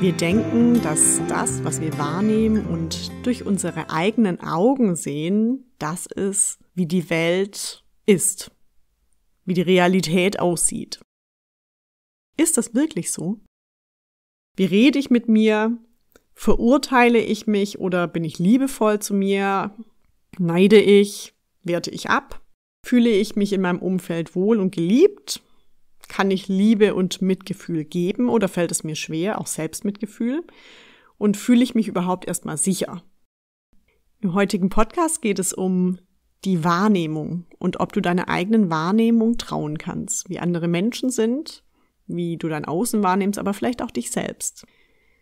Wir denken, dass das, was wir wahrnehmen und durch unsere eigenen Augen sehen, das ist, wie die Welt ist, wie die Realität aussieht. Ist das wirklich so? Wie rede ich mit mir? Verurteile ich mich oder bin ich liebevoll zu mir? Neide ich? Werte ich ab? Fühle ich mich in meinem Umfeld wohl und geliebt? kann ich Liebe und Mitgefühl geben oder fällt es mir schwer, auch Selbstmitgefühl? Und fühle ich mich überhaupt erstmal sicher? Im heutigen Podcast geht es um die Wahrnehmung und ob du deiner eigenen Wahrnehmung trauen kannst, wie andere Menschen sind, wie du dein Außen wahrnimmst, aber vielleicht auch dich selbst.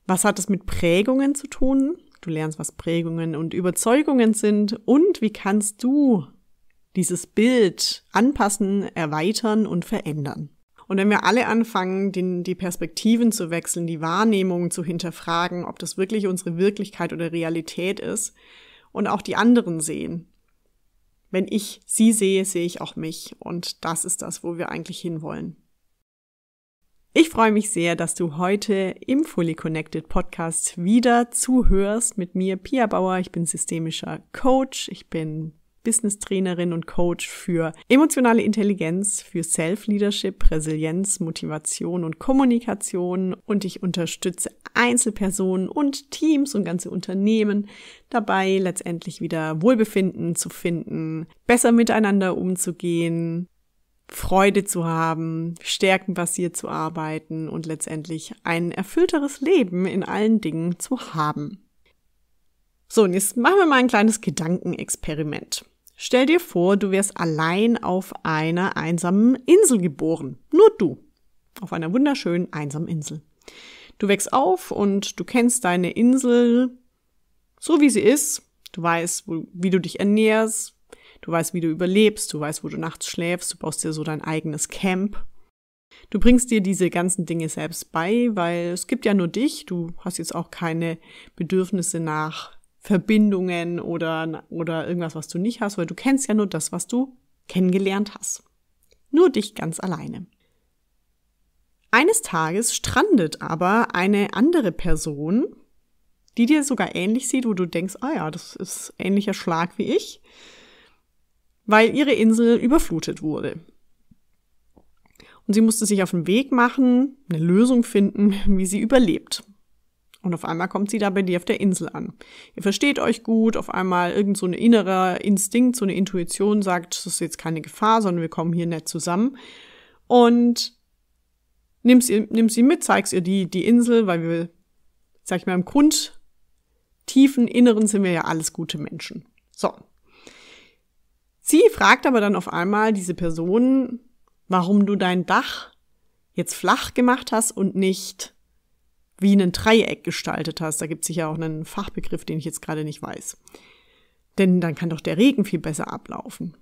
Was hat es mit Prägungen zu tun? Du lernst, was Prägungen und Überzeugungen sind und wie kannst du dieses Bild anpassen, erweitern und verändern. Und wenn wir alle anfangen, den, die Perspektiven zu wechseln, die Wahrnehmungen zu hinterfragen, ob das wirklich unsere Wirklichkeit oder Realität ist, und auch die anderen sehen. Wenn ich sie sehe, sehe ich auch mich. Und das ist das, wo wir eigentlich hinwollen. Ich freue mich sehr, dass du heute im Fully Connected Podcast wieder zuhörst mit mir, Pia Bauer. Ich bin systemischer Coach, ich bin Business Trainerin und Coach für emotionale Intelligenz, für Self-Leadership, Resilienz, Motivation und Kommunikation und ich unterstütze Einzelpersonen und Teams und ganze Unternehmen dabei, letztendlich wieder Wohlbefinden zu finden, besser miteinander umzugehen, Freude zu haben, stärkenbasiert zu arbeiten und letztendlich ein erfüllteres Leben in allen Dingen zu haben. So, und jetzt machen wir mal ein kleines Gedankenexperiment. Stell dir vor, du wärst allein auf einer einsamen Insel geboren. Nur du. Auf einer wunderschönen einsamen Insel. Du wächst auf und du kennst deine Insel so, wie sie ist. Du weißt, wie du dich ernährst. Du weißt, wie du überlebst. Du weißt, wo du nachts schläfst. Du baust dir so dein eigenes Camp. Du bringst dir diese ganzen Dinge selbst bei, weil es gibt ja nur dich. Du hast jetzt auch keine Bedürfnisse nach Verbindungen oder, oder irgendwas, was du nicht hast, weil du kennst ja nur das, was du kennengelernt hast. Nur dich ganz alleine. Eines Tages strandet aber eine andere Person, die dir sogar ähnlich sieht, wo du denkst, ah ja, das ist ähnlicher Schlag wie ich, weil ihre Insel überflutet wurde. Und sie musste sich auf den Weg machen, eine Lösung finden, wie sie überlebt. Und auf einmal kommt sie da bei dir auf der Insel an. Ihr versteht euch gut, auf einmal irgend so ein innerer Instinkt, so eine Intuition sagt, das ist jetzt keine Gefahr, sondern wir kommen hier nett zusammen. Und nimmst, ihr, nimmst sie mit, zeigst ihr die, die Insel, weil wir, sag ich mal, im Grundtiefen Inneren sind wir ja alles gute Menschen. So. Sie fragt aber dann auf einmal diese Person, warum du dein Dach jetzt flach gemacht hast und nicht wie ein Dreieck gestaltet hast. Da gibt es sicher auch einen Fachbegriff, den ich jetzt gerade nicht weiß. Denn dann kann doch der Regen viel besser ablaufen.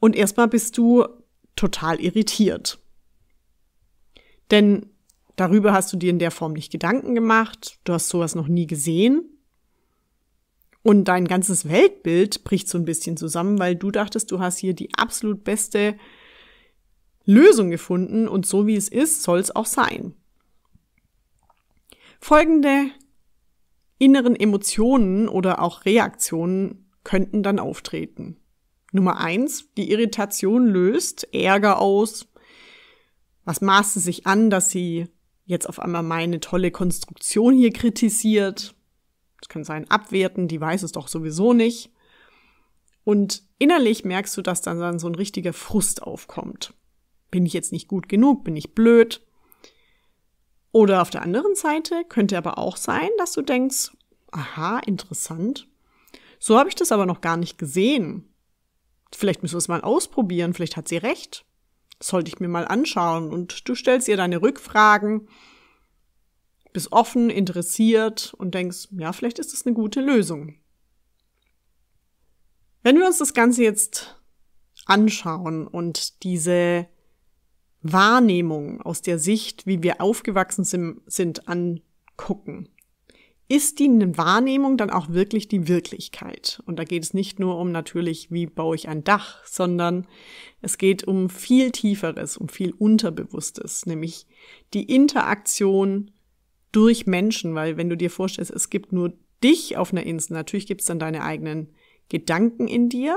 Und erstmal bist du total irritiert. Denn darüber hast du dir in der Form nicht Gedanken gemacht, du hast sowas noch nie gesehen. Und dein ganzes Weltbild bricht so ein bisschen zusammen, weil du dachtest, du hast hier die absolut beste Lösung gefunden und so wie es ist, soll es auch sein. Folgende inneren Emotionen oder auch Reaktionen könnten dann auftreten. Nummer eins, die Irritation löst Ärger aus. Was maßt es sich an, dass sie jetzt auf einmal meine tolle Konstruktion hier kritisiert? Das kann sein, abwerten, die weiß es doch sowieso nicht. Und innerlich merkst du, dass dann, dann so ein richtiger Frust aufkommt. Bin ich jetzt nicht gut genug? Bin ich blöd? Oder auf der anderen Seite könnte aber auch sein, dass du denkst, aha, interessant. So habe ich das aber noch gar nicht gesehen. Vielleicht müssen wir es mal ausprobieren, vielleicht hat sie recht. Das sollte ich mir mal anschauen. Und du stellst ihr deine Rückfragen, bist offen, interessiert und denkst, ja, vielleicht ist das eine gute Lösung. Wenn wir uns das Ganze jetzt anschauen und diese Wahrnehmung, aus der Sicht, wie wir aufgewachsen sind, angucken, ist die Wahrnehmung dann auch wirklich die Wirklichkeit? Und da geht es nicht nur um natürlich, wie baue ich ein Dach, sondern es geht um viel Tieferes, um viel Unterbewusstes, nämlich die Interaktion durch Menschen, weil wenn du dir vorstellst, es gibt nur dich auf einer Insel, natürlich gibt es dann deine eigenen Gedanken in dir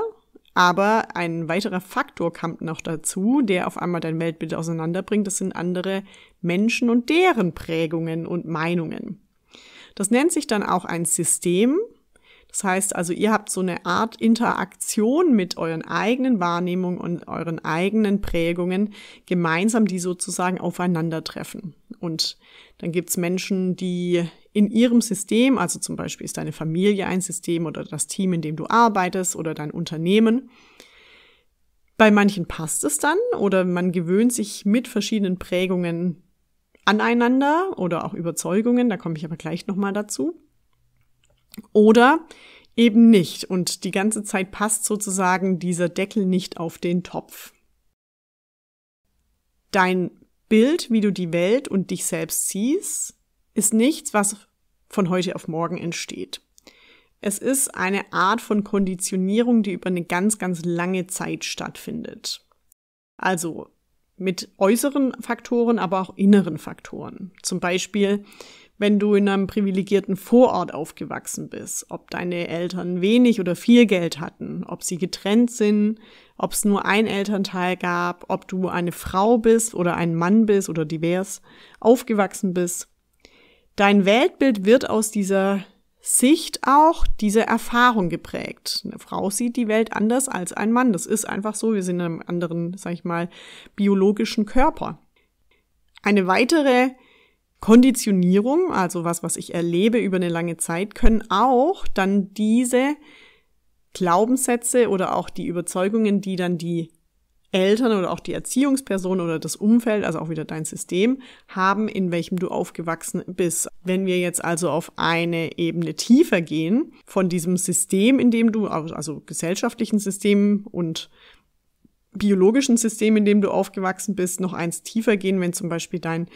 aber ein weiterer Faktor kommt noch dazu, der auf einmal dein Weltbild auseinanderbringt. Das sind andere Menschen und deren Prägungen und Meinungen. Das nennt sich dann auch ein System. Das heißt also, ihr habt so eine Art Interaktion mit euren eigenen Wahrnehmungen und euren eigenen Prägungen gemeinsam, die sozusagen aufeinandertreffen. Und dann gibt's Menschen, die in ihrem System, also zum Beispiel ist deine Familie ein System oder das Team, in dem du arbeitest oder dein Unternehmen. Bei manchen passt es dann oder man gewöhnt sich mit verschiedenen Prägungen aneinander oder auch Überzeugungen, da komme ich aber gleich nochmal dazu. Oder eben nicht und die ganze Zeit passt sozusagen dieser Deckel nicht auf den Topf. Dein Bild, wie du die Welt und dich selbst siehst, ist nichts, was von heute auf morgen entsteht. Es ist eine Art von Konditionierung, die über eine ganz, ganz lange Zeit stattfindet. Also mit äußeren Faktoren, aber auch inneren Faktoren. Zum Beispiel, wenn du in einem privilegierten Vorort aufgewachsen bist, ob deine Eltern wenig oder viel Geld hatten, ob sie getrennt sind, ob es nur ein Elternteil gab, ob du eine Frau bist oder ein Mann bist oder divers aufgewachsen bist, Dein Weltbild wird aus dieser Sicht auch diese Erfahrung geprägt. Eine Frau sieht die Welt anders als ein Mann. Das ist einfach so. Wir sind in einem anderen, sag ich mal, biologischen Körper. Eine weitere Konditionierung, also was, was ich erlebe über eine lange Zeit, können auch dann diese Glaubenssätze oder auch die Überzeugungen, die dann die Eltern oder auch die Erziehungsperson oder das Umfeld, also auch wieder dein System, haben, in welchem du aufgewachsen bist. Wenn wir jetzt also auf eine Ebene tiefer gehen, von diesem System, in dem du, also, also gesellschaftlichen System und biologischen System, in dem du aufgewachsen bist, noch eins tiefer gehen, wenn zum Beispiel dein,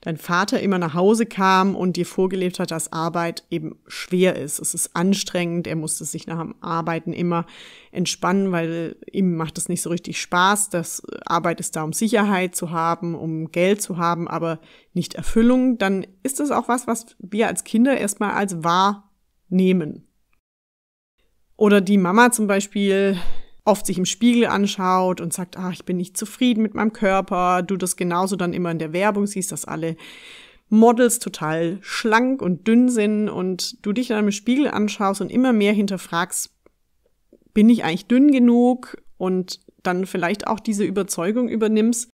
dein Vater immer nach Hause kam und dir vorgelebt hat, dass Arbeit eben schwer ist. Es ist anstrengend, er musste sich nach dem Arbeiten immer entspannen, weil ihm macht es nicht so richtig Spaß. Das Arbeit ist da, um Sicherheit zu haben, um Geld zu haben, aber nicht Erfüllung. Dann ist das auch was, was wir als Kinder erstmal als wahrnehmen. Oder die Mama zum Beispiel, oft sich im Spiegel anschaut und sagt, ach, ich bin nicht zufrieden mit meinem Körper, du das genauso dann immer in der Werbung siehst, dass alle Models total schlank und dünn sind und du dich dann im Spiegel anschaust und immer mehr hinterfragst, bin ich eigentlich dünn genug und dann vielleicht auch diese Überzeugung übernimmst,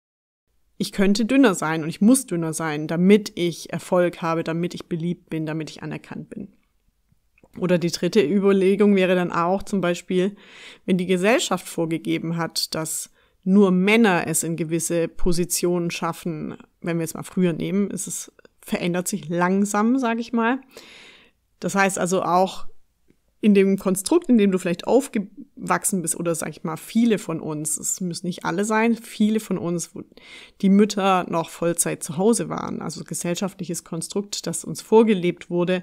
ich könnte dünner sein und ich muss dünner sein, damit ich Erfolg habe, damit ich beliebt bin, damit ich anerkannt bin. Oder die dritte Überlegung wäre dann auch zum Beispiel, wenn die Gesellschaft vorgegeben hat, dass nur Männer es in gewisse Positionen schaffen, wenn wir es mal früher nehmen, ist es verändert sich langsam, sage ich mal. Das heißt also auch in dem Konstrukt, in dem du vielleicht aufgewachsen bist oder sage ich mal viele von uns, es müssen nicht alle sein, viele von uns, wo die Mütter noch Vollzeit zu Hause waren, also gesellschaftliches Konstrukt, das uns vorgelebt wurde,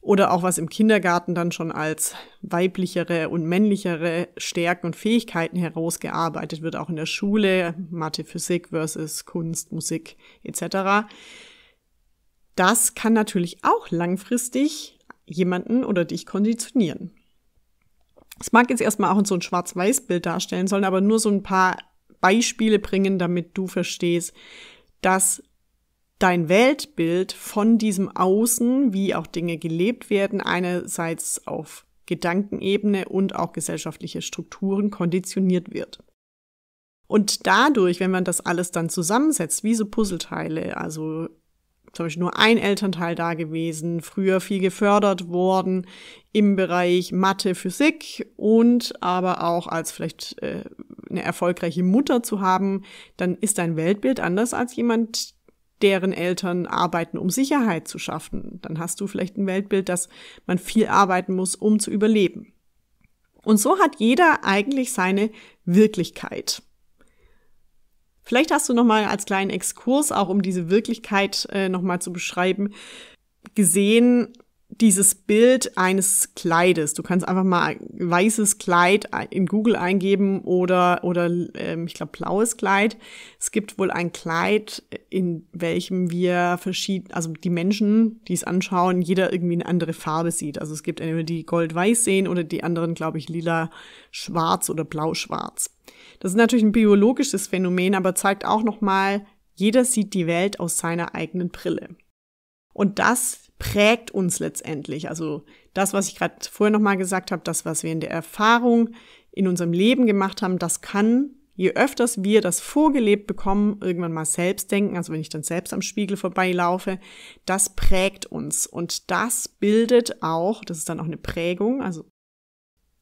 oder auch was im Kindergarten dann schon als weiblichere und männlichere Stärken und Fähigkeiten herausgearbeitet wird, auch in der Schule, Mathe, Physik versus Kunst, Musik etc. Das kann natürlich auch langfristig jemanden oder dich konditionieren. Es mag jetzt erstmal auch so ein Schwarz-Weiß-Bild darstellen sollen, aber nur so ein paar Beispiele bringen, damit du verstehst, dass dein Weltbild von diesem Außen, wie auch Dinge gelebt werden, einerseits auf Gedankenebene und auch gesellschaftliche Strukturen konditioniert wird. Und dadurch, wenn man das alles dann zusammensetzt, wie so Puzzleteile, also zum Beispiel nur ein Elternteil da gewesen, früher viel gefördert worden im Bereich Mathe, Physik und aber auch als vielleicht äh, eine erfolgreiche Mutter zu haben, dann ist dein Weltbild anders als jemand, deren Eltern arbeiten, um Sicherheit zu schaffen. Dann hast du vielleicht ein Weltbild, dass man viel arbeiten muss, um zu überleben. Und so hat jeder eigentlich seine Wirklichkeit. Vielleicht hast du nochmal als kleinen Exkurs, auch um diese Wirklichkeit äh, nochmal zu beschreiben, gesehen, dieses Bild eines Kleides. Du kannst einfach mal weißes Kleid in Google eingeben oder, oder ähm, ich glaube, blaues Kleid. Es gibt wohl ein Kleid, äh, in welchem wir verschieden, also die Menschen, die es anschauen, jeder irgendwie eine andere Farbe sieht. Also es gibt entweder die gold-weiß sehen oder die anderen, glaube ich, lila-schwarz oder blau-schwarz. Das ist natürlich ein biologisches Phänomen, aber zeigt auch nochmal, jeder sieht die Welt aus seiner eigenen Brille. Und das prägt uns letztendlich. Also das, was ich gerade vorher nochmal gesagt habe, das, was wir in der Erfahrung in unserem Leben gemacht haben, das kann, je öfters wir das vorgelebt bekommen, irgendwann mal selbst denken, also wenn ich dann selbst am Spiegel vorbeilaufe, das prägt uns und das bildet auch, das ist dann auch eine Prägung, also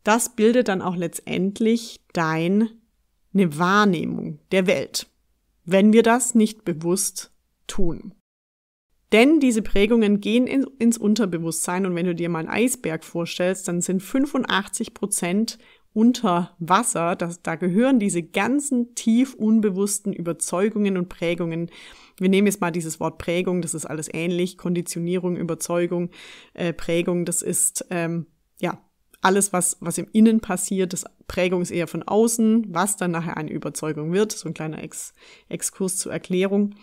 das bildet dann auch letztendlich deine Wahrnehmung der Welt, wenn wir das nicht bewusst tun. Denn diese Prägungen gehen in, ins Unterbewusstsein und wenn du dir mal einen Eisberg vorstellst, dann sind 85 Prozent unter Wasser, das, da gehören diese ganzen tief unbewussten Überzeugungen und Prägungen. Wir nehmen jetzt mal dieses Wort Prägung, das ist alles ähnlich, Konditionierung, Überzeugung, äh, Prägung, das ist ähm, ja alles, was, was im Innen passiert, das Prägung ist eher von außen, was dann nachher eine Überzeugung wird, so ein kleiner Ex Exkurs zur Erklärung.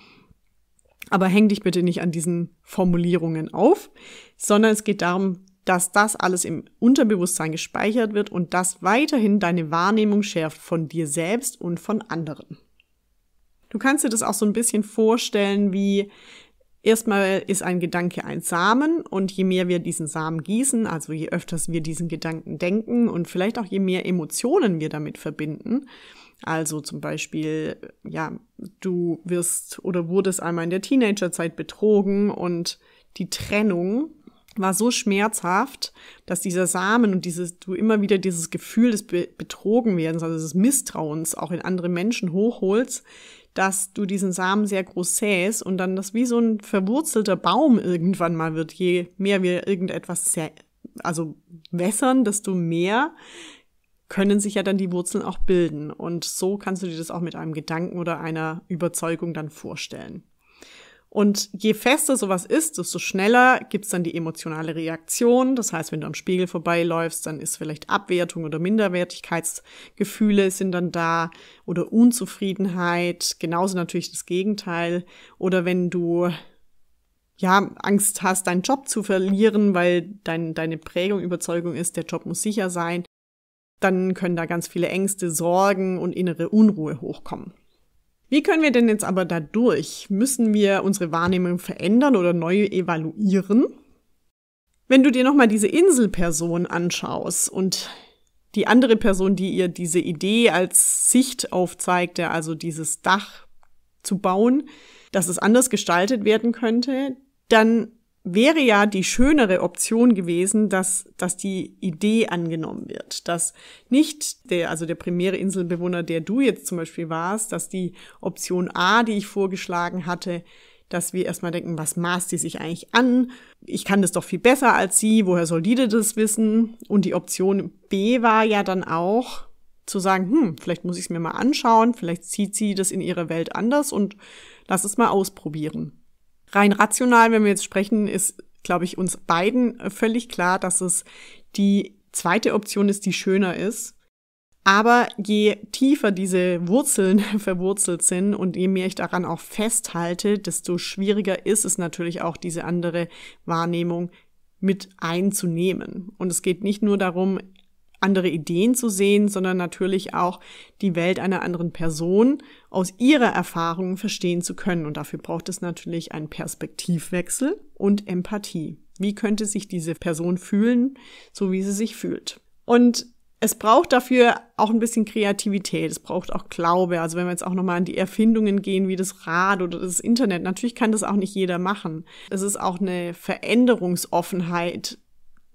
Aber häng dich bitte nicht an diesen Formulierungen auf, sondern es geht darum, dass das alles im Unterbewusstsein gespeichert wird und das weiterhin deine Wahrnehmung schärft von dir selbst und von anderen. Du kannst dir das auch so ein bisschen vorstellen wie Erstmal ist ein Gedanke ein Samen und je mehr wir diesen Samen gießen, also je öfters wir diesen Gedanken denken und vielleicht auch je mehr Emotionen wir damit verbinden, also zum Beispiel, ja, du wirst oder wurdest einmal in der Teenagerzeit betrogen und die Trennung war so schmerzhaft, dass dieser Samen und dieses, du immer wieder dieses Gefühl des Be Betrogenwerdens, also des Misstrauens auch in andere Menschen hochholst, dass du diesen Samen sehr groß säst und dann das wie so ein verwurzelter Baum irgendwann mal wird. Je mehr wir irgendetwas, also wässern, desto mehr können sich ja dann die Wurzeln auch bilden. Und so kannst du dir das auch mit einem Gedanken oder einer Überzeugung dann vorstellen. Und je fester sowas ist, desto schneller gibt's dann die emotionale Reaktion. Das heißt, wenn du am Spiegel vorbeiläufst, dann ist vielleicht Abwertung oder Minderwertigkeitsgefühle sind dann da oder Unzufriedenheit, genauso natürlich das Gegenteil. Oder wenn du ja, Angst hast, deinen Job zu verlieren, weil dein, deine Prägung, Überzeugung ist, der Job muss sicher sein, dann können da ganz viele Ängste, Sorgen und innere Unruhe hochkommen. Wie können wir denn jetzt aber dadurch? Müssen wir unsere Wahrnehmung verändern oder neu evaluieren? Wenn du dir nochmal diese Inselperson anschaust und die andere Person, die ihr diese Idee als Sicht aufzeigte, also dieses Dach zu bauen, dass es anders gestaltet werden könnte, dann wäre ja die schönere Option gewesen, dass, dass die Idee angenommen wird, dass nicht der, also der primäre Inselbewohner, der du jetzt zum Beispiel warst, dass die Option A, die ich vorgeschlagen hatte, dass wir erstmal denken, was maßt die sich eigentlich an? Ich kann das doch viel besser als sie, woher soll die das wissen? Und die Option B war ja dann auch zu sagen, hm, vielleicht muss ich es mir mal anschauen, vielleicht zieht sie das in ihrer Welt anders und lass es mal ausprobieren rein rational, wenn wir jetzt sprechen, ist, glaube ich, uns beiden äh, völlig klar, dass es die zweite Option ist, die schöner ist. Aber je tiefer diese Wurzeln verwurzelt sind und je mehr ich daran auch festhalte, desto schwieriger ist es natürlich auch, diese andere Wahrnehmung mit einzunehmen. Und es geht nicht nur darum, andere Ideen zu sehen, sondern natürlich auch die Welt einer anderen Person aus ihrer Erfahrung verstehen zu können. Und dafür braucht es natürlich einen Perspektivwechsel und Empathie. Wie könnte sich diese Person fühlen, so wie sie sich fühlt? Und es braucht dafür auch ein bisschen Kreativität, es braucht auch Glaube. Also wenn wir jetzt auch nochmal an die Erfindungen gehen, wie das Rad oder das Internet, natürlich kann das auch nicht jeder machen. Es ist auch eine Veränderungsoffenheit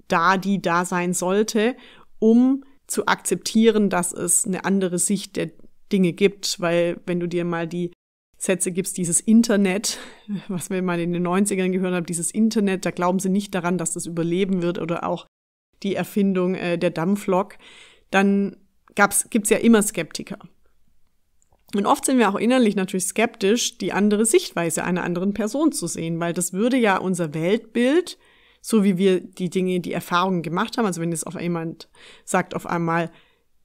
da, die da sein sollte um zu akzeptieren, dass es eine andere Sicht der Dinge gibt, weil wenn du dir mal die Sätze gibst, dieses Internet, was wir mal in den 90ern gehört haben, dieses Internet, da glauben sie nicht daran, dass das überleben wird oder auch die Erfindung äh, der Dampflok, dann gibt es ja immer Skeptiker. Und oft sind wir auch innerlich natürlich skeptisch, die andere Sichtweise einer anderen Person zu sehen, weil das würde ja unser Weltbild so wie wir die Dinge, die Erfahrungen gemacht haben. Also wenn jetzt auf jemand sagt auf einmal,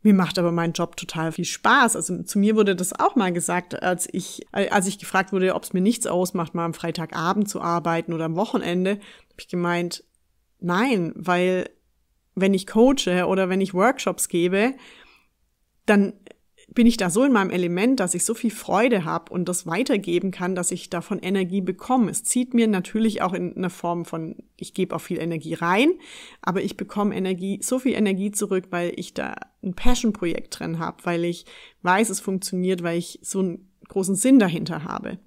mir macht aber mein Job total viel Spaß. Also zu mir wurde das auch mal gesagt, als ich, als ich gefragt wurde, ob es mir nichts ausmacht, mal am Freitagabend zu arbeiten oder am Wochenende, habe ich gemeint, nein, weil wenn ich coache oder wenn ich Workshops gebe, dann bin ich da so in meinem Element, dass ich so viel Freude habe und das weitergeben kann, dass ich davon Energie bekomme. Es zieht mir natürlich auch in einer Form von, ich gebe auch viel Energie rein, aber ich bekomme Energie, so viel Energie zurück, weil ich da ein Passion-Projekt drin habe, weil ich weiß, es funktioniert, weil ich so einen großen Sinn dahinter habe.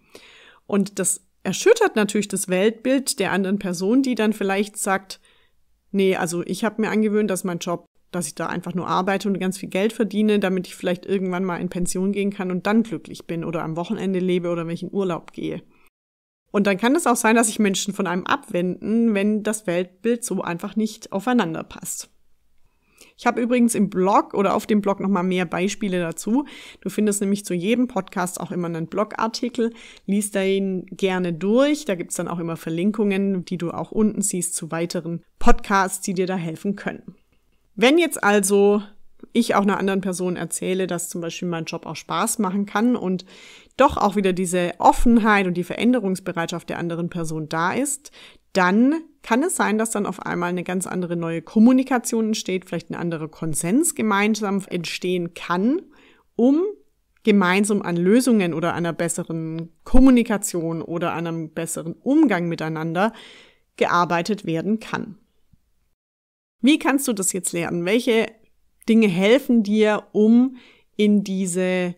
Und das erschüttert natürlich das Weltbild der anderen Person, die dann vielleicht sagt, nee, also ich habe mir angewöhnt, dass mein Job dass ich da einfach nur arbeite und ganz viel Geld verdiene, damit ich vielleicht irgendwann mal in Pension gehen kann und dann glücklich bin oder am Wochenende lebe oder wenn ich in Urlaub gehe. Und dann kann es auch sein, dass sich Menschen von einem abwenden, wenn das Weltbild so einfach nicht aufeinander passt. Ich habe übrigens im Blog oder auf dem Blog nochmal mehr Beispiele dazu. Du findest nämlich zu jedem Podcast auch immer einen Blogartikel. Lies da ihn gerne durch. Da gibt es dann auch immer Verlinkungen, die du auch unten siehst zu weiteren Podcasts, die dir da helfen können. Wenn jetzt also ich auch einer anderen Person erzähle, dass zum Beispiel mein Job auch Spaß machen kann und doch auch wieder diese Offenheit und die Veränderungsbereitschaft der anderen Person da ist, dann kann es sein, dass dann auf einmal eine ganz andere neue Kommunikation entsteht, vielleicht ein anderer Konsens gemeinsam entstehen kann, um gemeinsam an Lösungen oder einer besseren Kommunikation oder einem besseren Umgang miteinander gearbeitet werden kann. Wie kannst du das jetzt lernen? Welche Dinge helfen dir, um in diese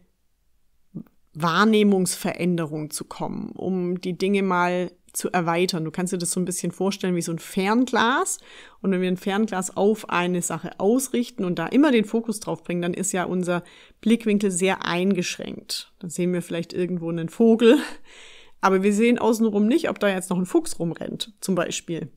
Wahrnehmungsveränderung zu kommen, um die Dinge mal zu erweitern. Du kannst dir das so ein bisschen vorstellen wie so ein Fernglas. Und wenn wir ein Fernglas auf eine Sache ausrichten und da immer den Fokus drauf bringen, dann ist ja unser Blickwinkel sehr eingeschränkt. Dann sehen wir vielleicht irgendwo einen Vogel, aber wir sehen außenrum nicht, ob da jetzt noch ein Fuchs rumrennt, zum Beispiel.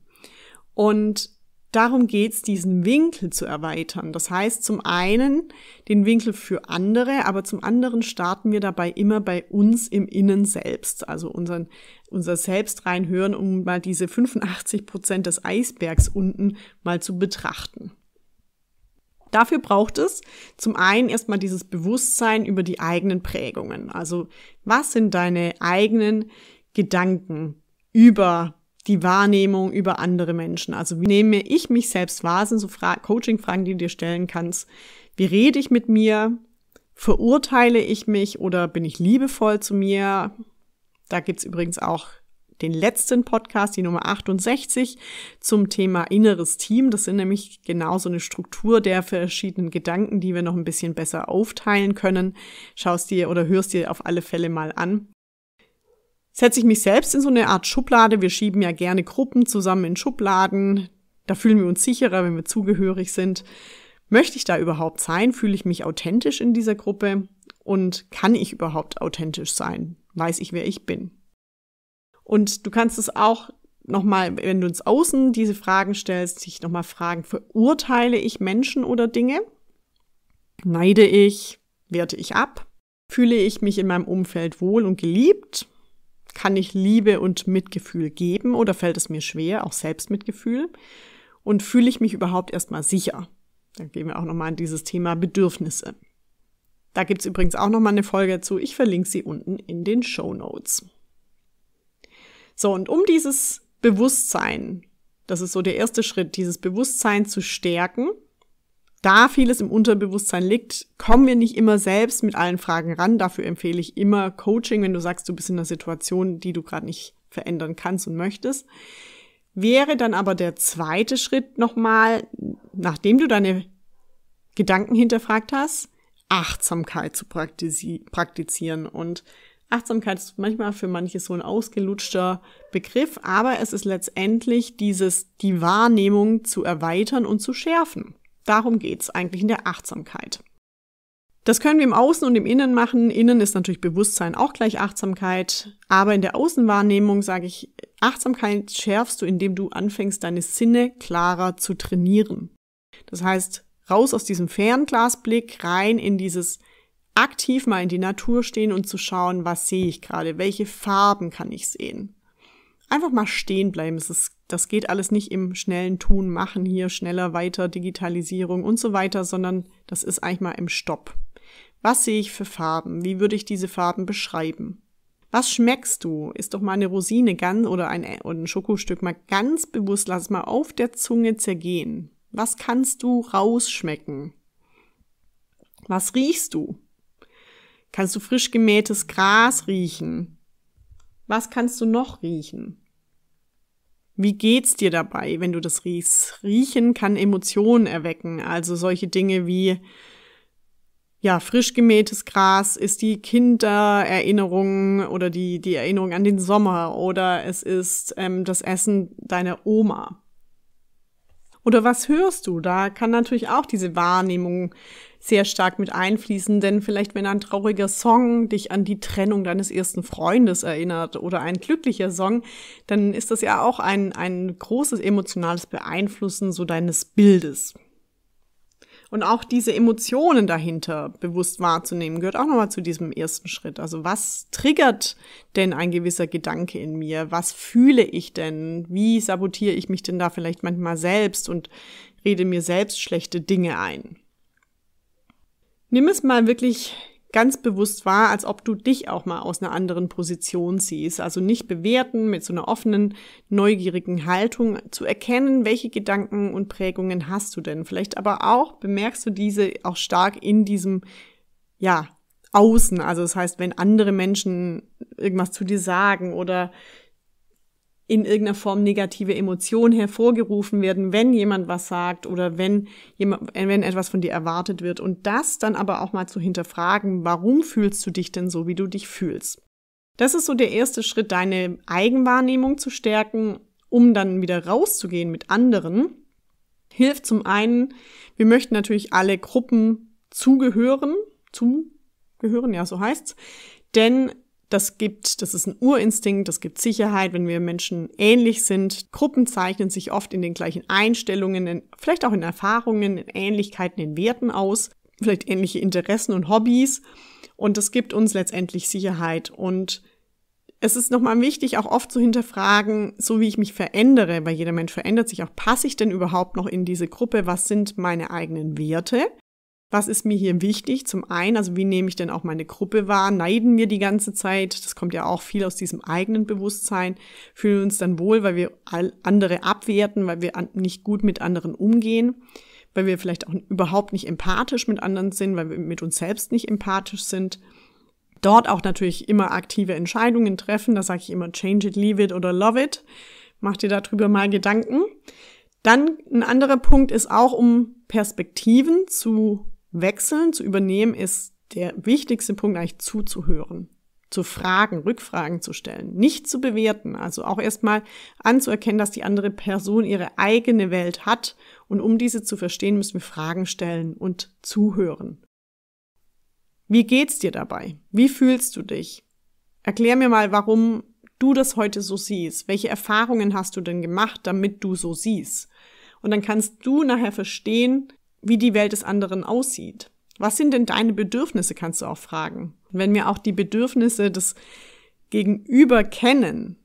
Und darum geht's, diesen Winkel zu erweitern. Das heißt zum einen den Winkel für andere, aber zum anderen starten wir dabei immer bei uns im Innen selbst, also unseren, unser Selbst reinhören, um mal diese 85 Prozent des Eisbergs unten mal zu betrachten. Dafür braucht es zum einen erstmal dieses Bewusstsein über die eigenen Prägungen. Also was sind deine eigenen Gedanken über die Wahrnehmung über andere Menschen. Also wie nehme ich mich selbst wahr, sind so Fra Coaching-Fragen, die du dir stellen kannst. Wie rede ich mit mir? Verurteile ich mich oder bin ich liebevoll zu mir? Da gibt's übrigens auch den letzten Podcast, die Nummer 68, zum Thema inneres Team. Das sind nämlich genau so eine Struktur der verschiedenen Gedanken, die wir noch ein bisschen besser aufteilen können. Schaust dir oder hörst dir auf alle Fälle mal an setze ich mich selbst in so eine Art Schublade. Wir schieben ja gerne Gruppen zusammen in Schubladen. Da fühlen wir uns sicherer, wenn wir zugehörig sind. Möchte ich da überhaupt sein? Fühle ich mich authentisch in dieser Gruppe? Und kann ich überhaupt authentisch sein? Weiß ich, wer ich bin? Und du kannst es auch nochmal, wenn du ins Außen diese Fragen stellst, dich nochmal fragen, verurteile ich Menschen oder Dinge? Neide ich? Werte ich ab? Fühle ich mich in meinem Umfeld wohl und geliebt? Kann ich Liebe und Mitgefühl geben oder fällt es mir schwer, auch Selbstmitgefühl? Und fühle ich mich überhaupt erstmal sicher? Da gehen wir auch nochmal an dieses Thema Bedürfnisse. Da gibt's übrigens auch nochmal eine Folge dazu. Ich verlinke sie unten in den Show Notes. So, und um dieses Bewusstsein, das ist so der erste Schritt, dieses Bewusstsein zu stärken, da vieles im Unterbewusstsein liegt, kommen wir nicht immer selbst mit allen Fragen ran. Dafür empfehle ich immer Coaching, wenn du sagst, du bist in einer Situation, die du gerade nicht verändern kannst und möchtest. Wäre dann aber der zweite Schritt nochmal, nachdem du deine Gedanken hinterfragt hast, Achtsamkeit zu praktizieren. Und Achtsamkeit ist manchmal für manche so ein ausgelutschter Begriff, aber es ist letztendlich dieses, die Wahrnehmung zu erweitern und zu schärfen. Darum geht es eigentlich in der Achtsamkeit. Das können wir im Außen und im Innen machen. Innen ist natürlich Bewusstsein auch gleich Achtsamkeit. Aber in der Außenwahrnehmung sage ich, Achtsamkeit schärfst du, indem du anfängst, deine Sinne klarer zu trainieren. Das heißt, raus aus diesem Fernglasblick, rein in dieses aktiv mal in die Natur stehen und zu schauen, was sehe ich gerade, welche Farben kann ich sehen. Einfach mal stehen bleiben. Es ist das geht alles nicht im schnellen Tun, Machen hier, schneller, weiter, Digitalisierung und so weiter, sondern das ist eigentlich mal im Stopp. Was sehe ich für Farben? Wie würde ich diese Farben beschreiben? Was schmeckst du? Ist doch mal eine Rosine ganz oder ein, ein Schokostück mal ganz bewusst, lass mal auf der Zunge zergehen. Was kannst du rausschmecken? Was riechst du? Kannst du frisch gemähtes Gras riechen? Was kannst du noch riechen? Wie geht's dir dabei, wenn du das riechst? Riechen kann Emotionen erwecken, also solche Dinge wie ja, frisch gemähtes Gras ist die Kindererinnerung oder die, die Erinnerung an den Sommer oder es ist ähm, das Essen deiner Oma. Oder was hörst du? Da kann natürlich auch diese Wahrnehmung sehr stark mit einfließen, denn vielleicht wenn ein trauriger Song dich an die Trennung deines ersten Freundes erinnert oder ein glücklicher Song, dann ist das ja auch ein, ein großes emotionales Beeinflussen so deines Bildes. Und auch diese Emotionen dahinter bewusst wahrzunehmen, gehört auch nochmal zu diesem ersten Schritt. Also was triggert denn ein gewisser Gedanke in mir? Was fühle ich denn? Wie sabotiere ich mich denn da vielleicht manchmal selbst und rede mir selbst schlechte Dinge ein? Nimm es mal wirklich ganz bewusst wahr, als ob du dich auch mal aus einer anderen Position siehst. Also nicht bewerten, mit so einer offenen, neugierigen Haltung zu erkennen, welche Gedanken und Prägungen hast du denn. Vielleicht aber auch bemerkst du diese auch stark in diesem, ja, Außen. Also das heißt, wenn andere Menschen irgendwas zu dir sagen oder in irgendeiner Form negative Emotionen hervorgerufen werden, wenn jemand was sagt oder wenn jemand, wenn etwas von dir erwartet wird und das dann aber auch mal zu hinterfragen, warum fühlst du dich denn so, wie du dich fühlst? Das ist so der erste Schritt, deine Eigenwahrnehmung zu stärken, um dann wieder rauszugehen mit anderen. Hilft zum einen, wir möchten natürlich alle Gruppen zugehören, zugehören, ja, so heißt's, denn das gibt, das ist ein Urinstinkt, das gibt Sicherheit, wenn wir Menschen ähnlich sind. Gruppen zeichnen sich oft in den gleichen Einstellungen, in, vielleicht auch in Erfahrungen, in Ähnlichkeiten, in Werten aus, vielleicht ähnliche Interessen und Hobbys. Und das gibt uns letztendlich Sicherheit. Und es ist nochmal wichtig, auch oft zu hinterfragen, so wie ich mich verändere, weil jeder Mensch verändert sich auch, passe ich denn überhaupt noch in diese Gruppe? Was sind meine eigenen Werte? was ist mir hier wichtig? Zum einen, also wie nehme ich denn auch meine Gruppe wahr? Neiden wir die ganze Zeit? Das kommt ja auch viel aus diesem eigenen Bewusstsein. Fühlen uns dann wohl, weil wir andere abwerten, weil wir nicht gut mit anderen umgehen, weil wir vielleicht auch überhaupt nicht empathisch mit anderen sind, weil wir mit uns selbst nicht empathisch sind. Dort auch natürlich immer aktive Entscheidungen treffen. Da sage ich immer change it, leave it oder love it. Mach dir darüber mal Gedanken. Dann ein anderer Punkt ist auch, um Perspektiven zu wechseln, zu übernehmen, ist der wichtigste Punkt eigentlich zuzuhören, zu fragen, Rückfragen zu stellen, nicht zu bewerten, also auch erstmal anzuerkennen, dass die andere Person ihre eigene Welt hat und um diese zu verstehen, müssen wir Fragen stellen und zuhören. Wie geht's dir dabei? Wie fühlst du dich? Erklär mir mal, warum du das heute so siehst. Welche Erfahrungen hast du denn gemacht, damit du so siehst? Und dann kannst du nachher verstehen, wie die Welt des anderen aussieht. Was sind denn deine Bedürfnisse, kannst du auch fragen. Wenn wir auch die Bedürfnisse des Gegenüber kennen,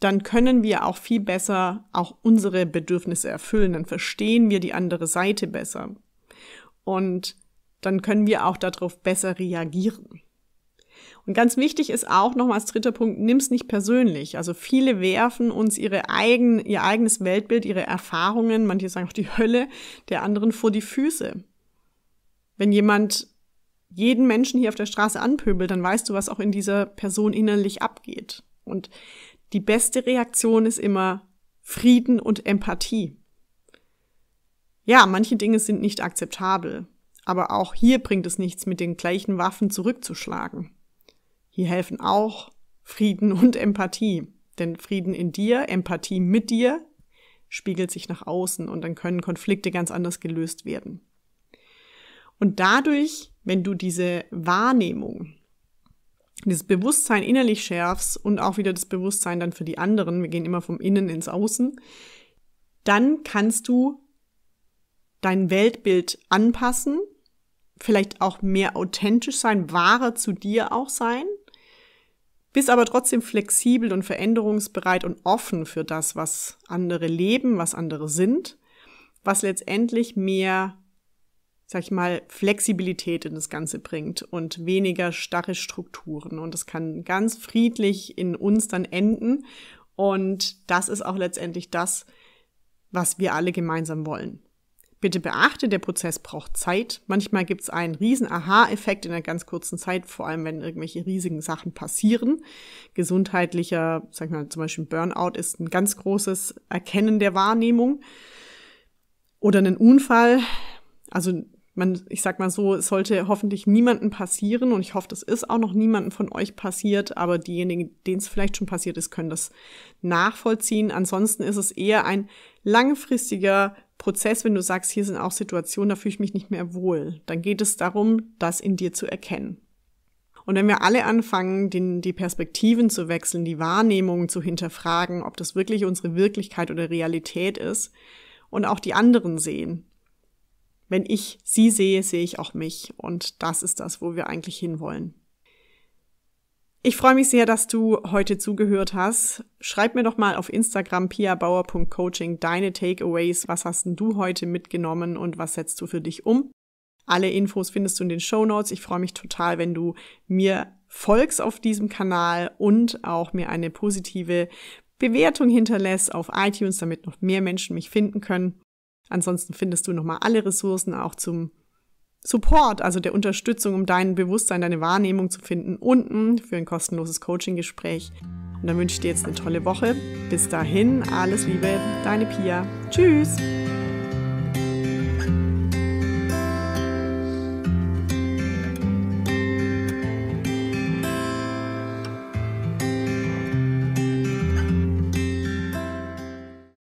dann können wir auch viel besser auch unsere Bedürfnisse erfüllen, dann verstehen wir die andere Seite besser. Und dann können wir auch darauf besser reagieren. Und ganz wichtig ist auch nochmal als dritter Punkt, nimm's nicht persönlich. Also viele werfen uns ihre eigen, ihr eigenes Weltbild, ihre Erfahrungen, manche sagen auch die Hölle, der anderen vor die Füße. Wenn jemand jeden Menschen hier auf der Straße anpöbelt, dann weißt du, was auch in dieser Person innerlich abgeht. Und die beste Reaktion ist immer Frieden und Empathie. Ja, manche Dinge sind nicht akzeptabel, aber auch hier bringt es nichts, mit den gleichen Waffen zurückzuschlagen. Hier helfen auch Frieden und Empathie. Denn Frieden in dir, Empathie mit dir, spiegelt sich nach außen und dann können Konflikte ganz anders gelöst werden. Und dadurch, wenn du diese Wahrnehmung, dieses Bewusstsein innerlich schärfst und auch wieder das Bewusstsein dann für die anderen, wir gehen immer vom Innen ins Außen, dann kannst du dein Weltbild anpassen, vielleicht auch mehr authentisch sein, wahrer zu dir auch sein bist aber trotzdem flexibel und veränderungsbereit und offen für das, was andere leben, was andere sind, was letztendlich mehr, sag ich mal, Flexibilität in das Ganze bringt und weniger starre Strukturen. Und das kann ganz friedlich in uns dann enden. Und das ist auch letztendlich das, was wir alle gemeinsam wollen. Bitte beachte, der Prozess braucht Zeit. Manchmal gibt es einen riesen Aha-Effekt in einer ganz kurzen Zeit, vor allem wenn irgendwelche riesigen Sachen passieren. Gesundheitlicher, sag ich mal zum Beispiel Burnout ist ein ganz großes Erkennen der Wahrnehmung. Oder einen Unfall. Also man, ich sag mal so, es sollte hoffentlich niemandem passieren und ich hoffe, das ist auch noch niemandem von euch passiert, aber diejenigen, denen es vielleicht schon passiert ist, können das nachvollziehen. Ansonsten ist es eher ein langfristiger Prozess, wenn du sagst, hier sind auch Situationen, da fühle ich mich nicht mehr wohl, dann geht es darum, das in dir zu erkennen. Und wenn wir alle anfangen, den, die Perspektiven zu wechseln, die Wahrnehmungen zu hinterfragen, ob das wirklich unsere Wirklichkeit oder Realität ist, und auch die anderen sehen. Wenn ich sie sehe, sehe ich auch mich. Und das ist das, wo wir eigentlich hinwollen. Ich freue mich sehr, dass du heute zugehört hast. Schreib mir doch mal auf Instagram piabauer.coaching deine Takeaways. Was hast denn du heute mitgenommen und was setzt du für dich um? Alle Infos findest du in den Show Notes. Ich freue mich total, wenn du mir folgst auf diesem Kanal und auch mir eine positive Bewertung hinterlässt auf iTunes, damit noch mehr Menschen mich finden können. Ansonsten findest du nochmal alle Ressourcen auch zum Support, also der Unterstützung, um dein Bewusstsein, deine Wahrnehmung zu finden, unten für ein kostenloses Coaching-Gespräch. Und dann wünsche ich dir jetzt eine tolle Woche. Bis dahin, alles Liebe, deine Pia. Tschüss!